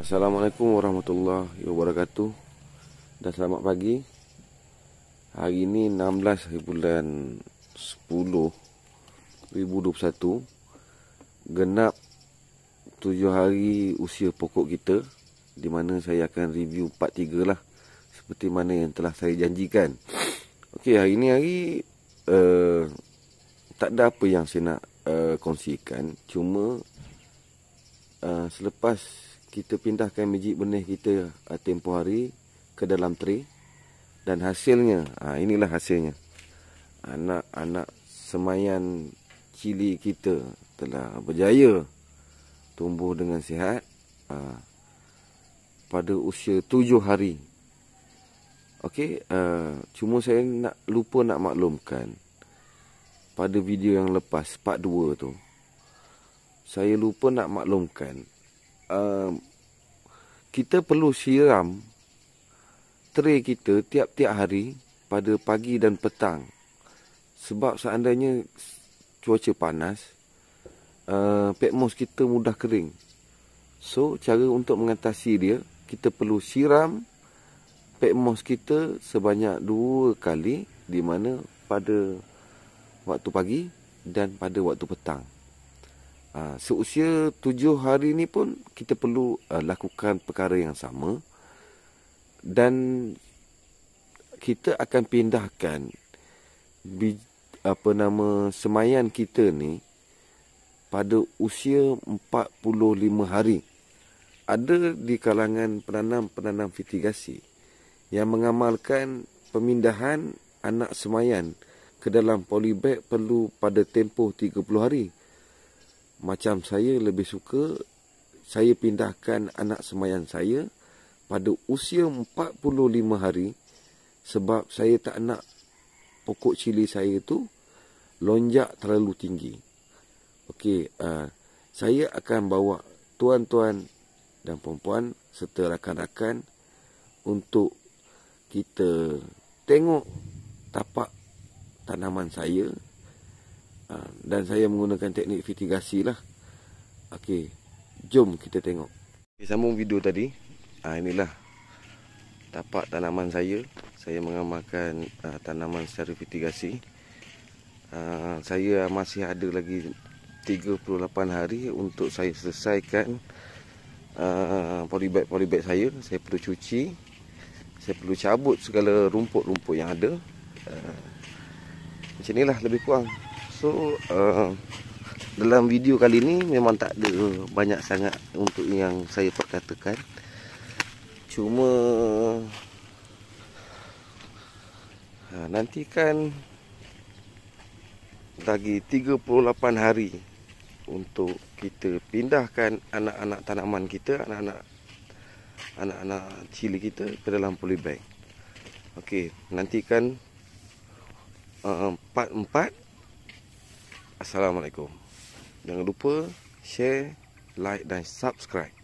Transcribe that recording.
Assalamualaikum warahmatullahi wabarakatuh Dan selamat pagi Hari ini 16 bulan 10 2021 Genap 7 hari usia pokok kita Di mana saya akan review part 3 lah Seperti mana yang telah saya janjikan Okey hari ini hari uh, Tak ada apa yang saya nak uh, kongsikan Cuma uh, Selepas kita pindahkan biji benih kita ah, tempoh hari ke dalam tray dan hasilnya ah, inilah hasilnya anak-anak semayan cili kita telah berjaya tumbuh dengan sihat ah, pada usia tujuh hari Okey, uh, cuma saya nak lupa nak maklumkan pada video yang lepas part 2 tu. Saya lupa nak maklumkan Ehm, kita perlu siram tray kita tiap-tiap hari pada pagi dan petang. Sebab seandainya cuaca panas, uh, ehm, pet moss kita mudah kering. So, cara untuk mengatasi dia, kita perlu siram pet moss kita sebanyak dua kali di mana pada waktu pagi dan pada waktu petang. Ha, seusia tujuh hari ini pun kita perlu ha, lakukan perkara yang sama dan kita akan pindahkan bi, apa nama semayan kita ni pada usia 45 hari ada di kalangan penanam-penanam fitigasi yang mengamalkan pemindahan anak semayan ke dalam polybag perlu pada tempoh 30 hari macam saya lebih suka saya pindahkan anak semayan saya pada usia 45 hari sebab saya tak nak pokok cili saya tu lonjak terlalu tinggi. Okey, uh, saya akan bawa tuan-tuan dan puan-puan serta rakan-rakan untuk kita tengok tapak tanaman saya ha, Dan saya menggunakan teknik fitigasi lah Okey, jom kita tengok okay, Sambung video tadi ha, Inilah tapak tanaman saya Saya mengamalkan ha, tanaman secara fitigasi ha, Saya masih ada lagi 38 hari Untuk saya selesaikan Polybag-polybag ha, uh, saya Saya perlu cuci Saya perlu cabut segala rumput-rumput yang ada uh, Macam inilah lebih kurang So uh, Dalam video kali ini memang tak ada Banyak sangat untuk yang Saya perkatakan Cuma uh, ha, Nanti kan Lagi 38 hari Untuk kita pindahkan Anak-anak tanaman kita Anak-anak Anak-anak cili kita ke dalam polybag Okey, nantikan uh, part Assalamualaikum Jangan lupa share, like dan subscribe